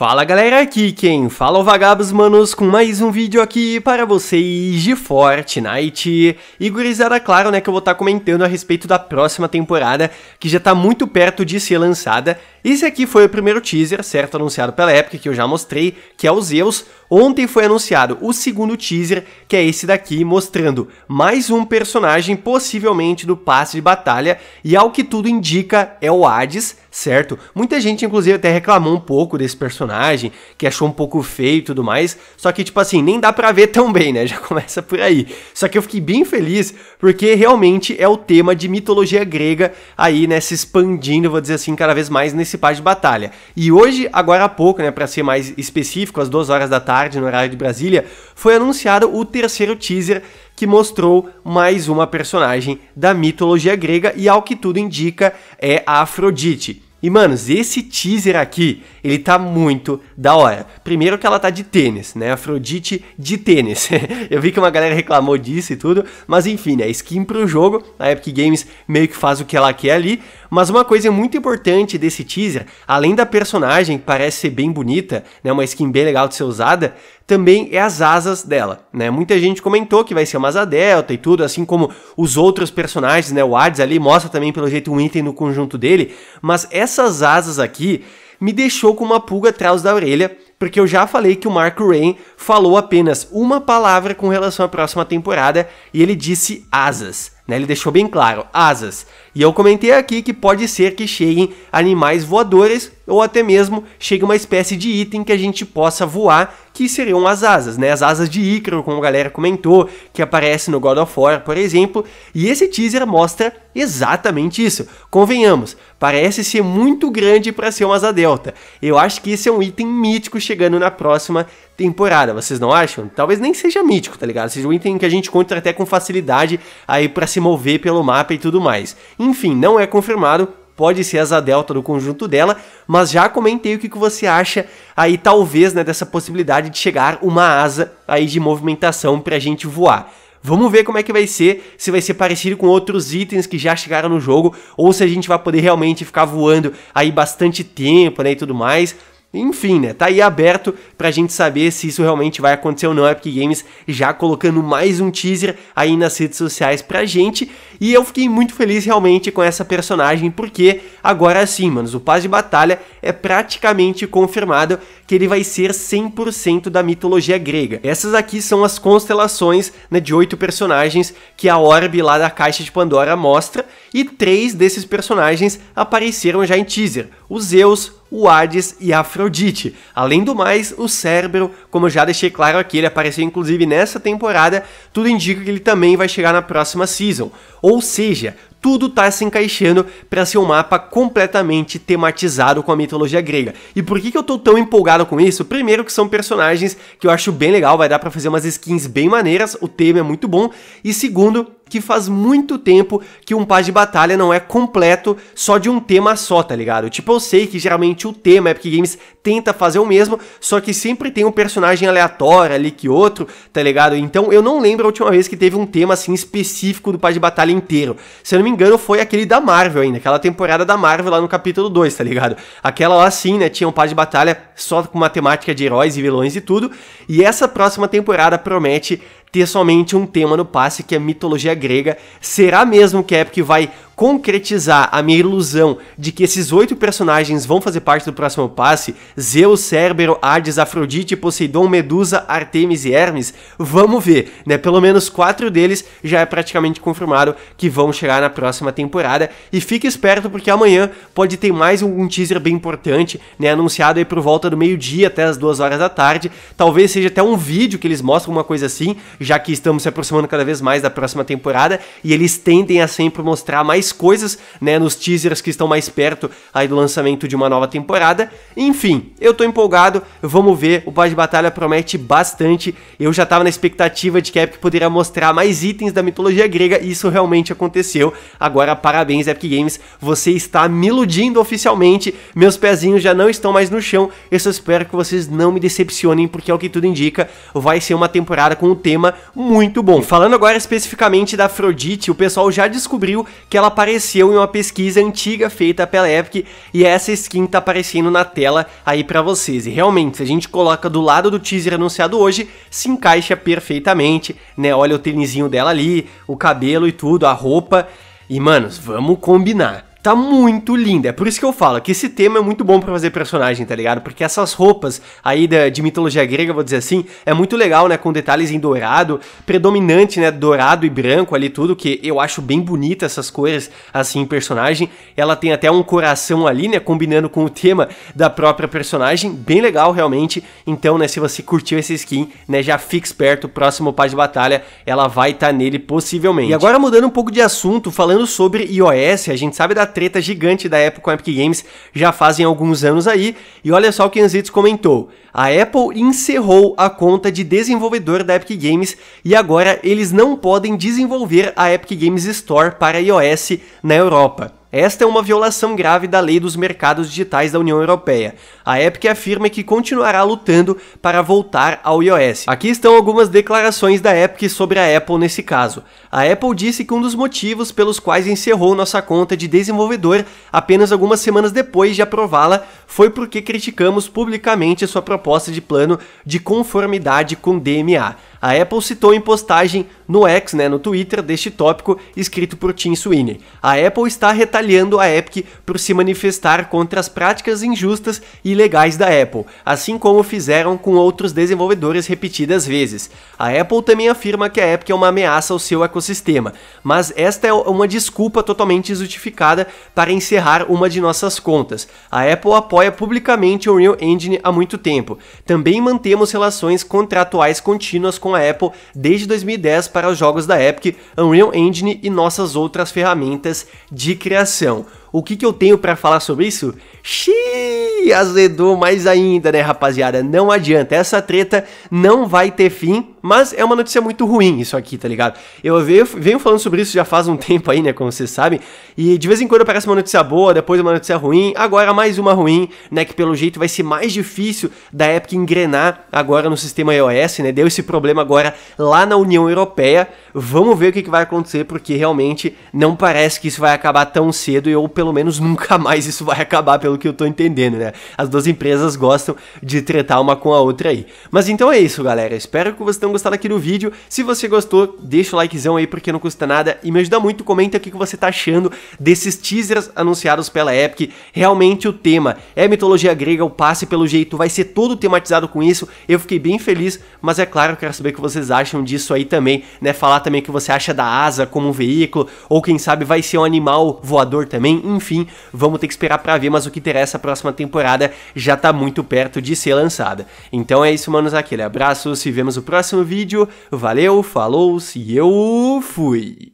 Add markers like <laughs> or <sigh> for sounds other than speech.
Fala galera, aqui quem fala é o Vagabos Manos com mais um vídeo aqui para vocês de Fortnite. E gurizada, claro né, que eu vou estar tá comentando a respeito da próxima temporada, que já está muito perto de ser lançada, esse aqui foi o primeiro teaser, certo? Anunciado pela Epic, que eu já mostrei, que é o Zeus. Ontem foi anunciado o segundo teaser, que é esse daqui, mostrando mais um personagem, possivelmente do passe de batalha, e ao que tudo indica é o Hades, certo? Muita gente, inclusive, até reclamou um pouco desse personagem, que achou um pouco feio e tudo mais, só que, tipo assim, nem dá pra ver <laughs> tão bem, né? Já começa por aí. Só que eu fiquei bem feliz, porque realmente é o tema de mitologia grega aí, né, se expandindo, vou dizer assim, cada vez mais nesse principais de batalha. E hoje, agora há pouco, né, para ser mais específico, às 2 horas da tarde, no horário de Brasília, foi anunciado o terceiro teaser que mostrou mais uma personagem da mitologia grega e, ao que tudo indica, é a Afrodite. E, manos, esse teaser aqui, ele tá muito da hora. Primeiro que ela tá de tênis, né? Afrodite de tênis. <laughs> Eu vi que uma galera reclamou disso e tudo, mas enfim, né? Skin pro jogo, a Epic Games meio que faz o que ela quer ali. Mas uma coisa muito importante desse teaser, além da personagem que parece ser bem bonita, né, uma skin bem legal de ser usada, também é as asas dela, né? Muita gente comentou que vai ser uma asa delta e tudo, assim como os outros personagens, né? O Hades ali mostra também pelo jeito um item no conjunto dele, mas essas asas aqui me deixou com uma pulga atrás da orelha, porque eu já falei que o Mark Rain falou apenas uma palavra com relação à próxima temporada e ele disse asas. Né? Ele deixou bem claro, asas. E eu comentei aqui que pode ser que cheguem animais voadores ou até mesmo chegue uma espécie de item que a gente possa voar, que seriam as asas, né? As asas de Ícaro, como a galera comentou, que aparece no God of War, por exemplo, e esse teaser mostra exatamente isso. Convenhamos, parece ser muito grande para ser uma asa delta. Eu acho que esse é um item mítico chegando na próxima temporada, vocês não acham? Talvez nem seja mítico, tá ligado? Seja um item que a gente encontra até com facilidade aí para se mover pelo mapa e tudo mais. Enfim, não é confirmado, pode ser asa delta do conjunto dela, mas já comentei o que, que você acha aí talvez né, dessa possibilidade de chegar uma asa aí de movimentação para a gente voar. Vamos ver como é que vai ser, se vai ser parecido com outros itens que já chegaram no jogo, ou se a gente vai poder realmente ficar voando aí bastante tempo, né, e tudo mais. Enfim, né? Tá aí aberto pra gente saber se isso realmente vai acontecer ou não. Epic Games já colocando mais um teaser aí nas redes sociais pra gente. E eu fiquei muito feliz realmente com essa personagem, porque agora sim, manos, o Paz de Batalha é praticamente confirmado que ele vai ser 100% da mitologia grega. Essas aqui são as constelações né, de oito personagens que a orbe lá da Caixa de Pandora mostra. E três desses personagens apareceram já em teaser: o Zeus, o Hades e a Afrodite. Além do mais, o Cérebro, como eu já deixei claro aqui, ele apareceu inclusive nessa temporada, tudo indica que ele também vai chegar na próxima season. Ou seja, tudo está se encaixando para ser um mapa completamente tematizado com a mitologia grega. E por que, que eu estou tão empolgado com isso? Primeiro que são personagens que eu acho bem legal, vai dar para fazer umas skins bem maneiras, o tema é muito bom. E segundo, que faz muito tempo que um par de batalha não é completo só de um tema só, tá ligado? Tipo, eu sei que geralmente o tema Epic Games tenta fazer o mesmo, só que sempre tem um personagem aleatório ali que outro, tá ligado? Então eu não lembro a última vez que teve um tema assim específico do par de batalha inteiro. Se eu não me engano, foi aquele da Marvel ainda, aquela temporada da Marvel lá no capítulo 2, tá ligado? Aquela lá sim, né, tinha um par de batalha só com matemática de heróis e vilões e tudo. E essa próxima temporada promete ter somente um tema no passe, que é mitologia grega. Será mesmo que a Epic vai concretizar a minha ilusão de que esses oito personagens vão fazer parte do próximo passe, Zeus, Cérbero, Hades, Afrodite, Poseidon, Medusa, Artemis e Hermes, vamos ver, né? Pelo menos quatro deles já é praticamente confirmado que vão chegar na próxima temporada e fique esperto porque amanhã pode ter mais um teaser bem importante, né? Anunciado aí por volta do meio-dia até as duas horas da tarde, talvez seja até um vídeo que eles mostram uma coisa assim, já que estamos se aproximando cada vez mais da próxima temporada e eles tendem a sempre mostrar mais coisas, né, nos teasers que estão mais perto aí do lançamento de uma nova temporada. Enfim, eu tô empolgado, vamos ver, o Pai de Batalha promete bastante. Eu já tava na expectativa de que a Epic poderia mostrar mais itens da mitologia grega e isso realmente aconteceu. Agora, parabéns Epic Games, você está me iludindo oficialmente. Meus pezinhos já não estão mais no chão. Eu só espero que vocês não me decepcionem, porque é o que tudo indica, vai ser uma temporada com um tema muito bom. Falando agora especificamente da Afrodite, o pessoal já descobriu que ela apareceu em uma pesquisa antiga feita pela Epic e essa skin tá aparecendo na tela aí para vocês. E realmente, se a gente coloca do lado do teaser anunciado hoje, se encaixa perfeitamente, né? Olha o tênisinho dela ali, o cabelo e tudo, a roupa. E, manos, vamos combinar tá muito linda. É por isso que eu falo que esse tema é muito bom para fazer personagem, tá ligado? Porque essas roupas aí da, de mitologia grega, vou dizer assim, é muito legal, né? Com detalhes em dourado, predominante, né? Dourado e branco ali tudo, que eu acho bem bonita essas cores, assim, em personagem. Ela tem até um coração ali, né? Combinando com o tema da própria personagem. Bem legal, realmente. Então, né? Se você curtiu essa skin, né? Já fique esperto, próximo pá de batalha, ela vai estar tá nele possivelmente. E agora mudando um pouco de assunto, falando sobre iOS, a gente sabe da treta gigante da Apple com a Epic Games já fazem alguns anos aí, e olha só o que Anzitz comentou. A Apple encerrou a conta de desenvolvedor da Epic Games e agora eles não podem desenvolver a Epic Games Store para iOS na Europa. Esta é uma violação grave da lei dos mercados digitais da União Europeia. A Epic afirma que continuará lutando para voltar ao iOS. Aqui estão algumas declarações da Epic sobre a Apple nesse caso. A Apple disse que um dos motivos pelos quais encerrou nossa conta de desenvolvedor apenas algumas semanas depois de aprová-la foi porque criticamos publicamente sua proposta de plano de conformidade com DMA. A Apple citou em postagem no X, né, no Twitter, deste tópico escrito por Tim Sweeney. A Apple está retaliando detalhando a Epic por se manifestar contra as práticas injustas e ilegais da Apple, assim como fizeram com outros desenvolvedores repetidas vezes. A Apple também afirma que a Epic é uma ameaça ao seu ecossistema, mas esta é uma desculpa totalmente justificada para encerrar uma de nossas contas. A Apple apoia publicamente o Unreal Engine há muito tempo. Também mantemos relações contratuais contínuas com a Apple desde 2010 para os jogos da Epic, Unreal Engine e nossas outras ferramentas de criação comunicação o que, que eu tenho para falar sobre isso? Xiii, azedou mais ainda, né, rapaziada? Não adianta, essa treta não vai ter fim, mas é uma notícia muito ruim isso aqui, tá ligado? Eu venho, falando sobre isso já faz um <laughs> tempo aí, né, como vocês sabem, e de vez em quando aparece uma notícia boa, depois uma notícia ruim, agora mais uma ruim, né, que pelo jeito vai ser mais difícil da Epic engrenar agora no sistema iOS, né, deu esse problema agora lá na União Europeia, vamos ver o que, que vai acontecer, porque realmente não parece que isso vai acabar tão cedo, e eu, pelo menos nunca mais isso vai acabar, pelo que eu tô entendendo, né? As duas empresas gostam de tretar uma com a outra aí. Mas então é isso, galera. Espero que vocês tenham gostado aqui do vídeo. Se você gostou, deixa o likezão aí porque não custa nada e me ajuda muito. Comenta o que você tá achando desses teasers anunciados pela Epic. Realmente o tema é mitologia grega, o passe pelo jeito vai ser todo tematizado com isso. Eu fiquei bem feliz, mas é claro, eu quero saber o que vocês acham disso aí também, né? Falar também o que você acha da asa como um veículo, ou quem sabe vai ser um animal voador também enfim, vamos ter que esperar para ver, mas o que interessa, a próxima temporada já tá muito perto de ser lançada. Então é isso, manos, aquele abraço, se vemos no próximo vídeo, valeu, falou, e eu fui!